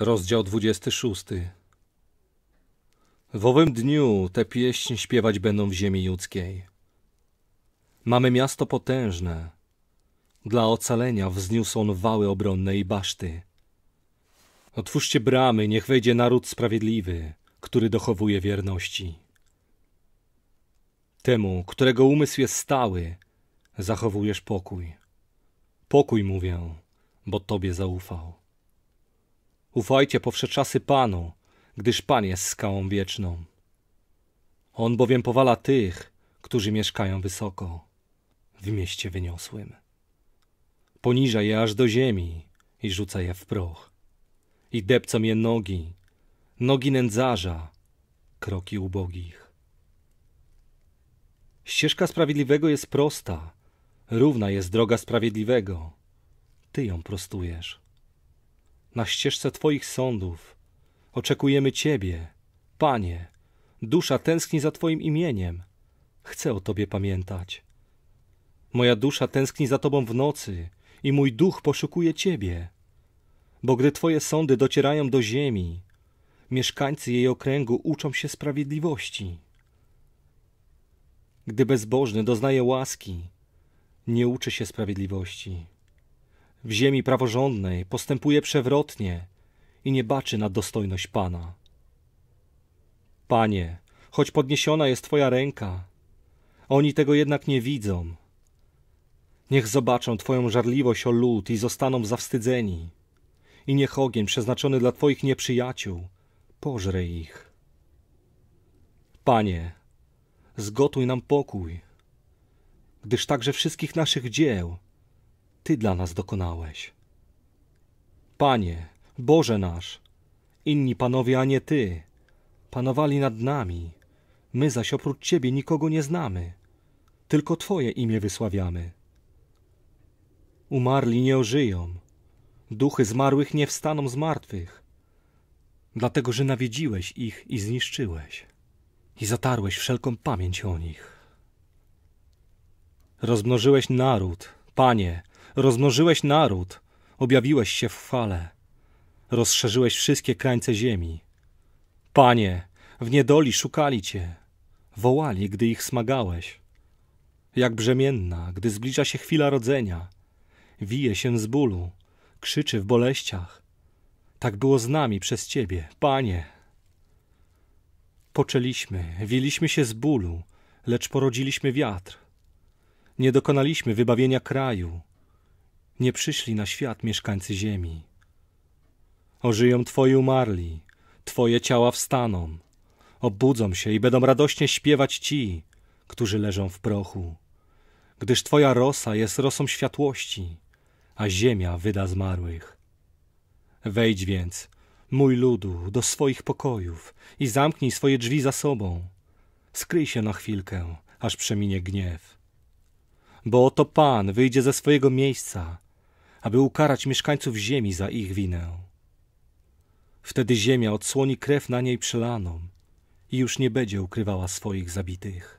Rozdział 26 W owym dniu te pieśń śpiewać będą w ziemi judzkiej. Mamy miasto potężne. Dla ocalenia wzniósł on wały obronne i baszty. Otwórzcie bramy, niech wejdzie naród sprawiedliwy, który dochowuje wierności. Temu, którego umysł jest stały, zachowujesz pokój. Pokój mówię, bo Tobie zaufał. Ufajcie po czasy Panu, gdyż Pan jest skałą wieczną. On bowiem powala tych, którzy mieszkają wysoko, w mieście wyniosłym. Poniża je aż do ziemi i rzuca je w proch. I depcą je nogi, nogi nędzarza, kroki ubogich. Ścieżka sprawiedliwego jest prosta, równa jest droga sprawiedliwego. Ty ją prostujesz na ścieżce Twoich sądów. Oczekujemy Ciebie, Panie. Dusza tęskni za Twoim imieniem. Chcę o Tobie pamiętać. Moja dusza tęskni za Tobą w nocy i mój duch poszukuje Ciebie. Bo gdy Twoje sądy docierają do ziemi, mieszkańcy jej okręgu uczą się sprawiedliwości. Gdy bezbożny doznaje łaski, nie uczy się sprawiedliwości w ziemi praworządnej postępuje przewrotnie i nie baczy na dostojność Pana. Panie, choć podniesiona jest Twoja ręka, oni tego jednak nie widzą. Niech zobaczą Twoją żarliwość o lud i zostaną zawstydzeni. I niech ogień przeznaczony dla Twoich nieprzyjaciół pożre ich. Panie, zgotuj nam pokój, gdyż także wszystkich naszych dzieł ty dla nas dokonałeś. Panie, Boże nasz, inni panowie, a nie Ty, panowali nad nami, my zaś oprócz Ciebie nikogo nie znamy, tylko Twoje imię wysławiamy. Umarli nie ożyją, duchy zmarłych nie wstaną z martwych, dlatego że nawiedziłeś ich i zniszczyłeś i zatarłeś wszelką pamięć o nich. Rozmnożyłeś naród, Panie, Rozmnożyłeś naród, objawiłeś się w chwale, rozszerzyłeś wszystkie krańce ziemi. Panie, w niedoli szukali Cię, wołali, gdy ich smagałeś. Jak brzemienna, gdy zbliża się chwila rodzenia, wije się z bólu, krzyczy w boleściach. Tak było z nami przez Ciebie, Panie. Poczęliśmy, wiliśmy się z bólu, lecz porodziliśmy wiatr. Nie dokonaliśmy wybawienia kraju, nie przyszli na świat mieszkańcy ziemi. Ożyją Twoi umarli, Twoje ciała wstaną, obudzą się i będą radośnie śpiewać ci, którzy leżą w prochu, gdyż Twoja rosa jest rosą światłości, a ziemia wyda zmarłych. Wejdź więc, mój ludu, do swoich pokojów i zamknij swoje drzwi za sobą. Skryj się na chwilkę, aż przeminie gniew. Bo oto Pan wyjdzie ze swojego miejsca aby ukarać mieszkańców ziemi za ich winę. Wtedy ziemia odsłoni krew na niej przelaną i już nie będzie ukrywała swoich zabitych.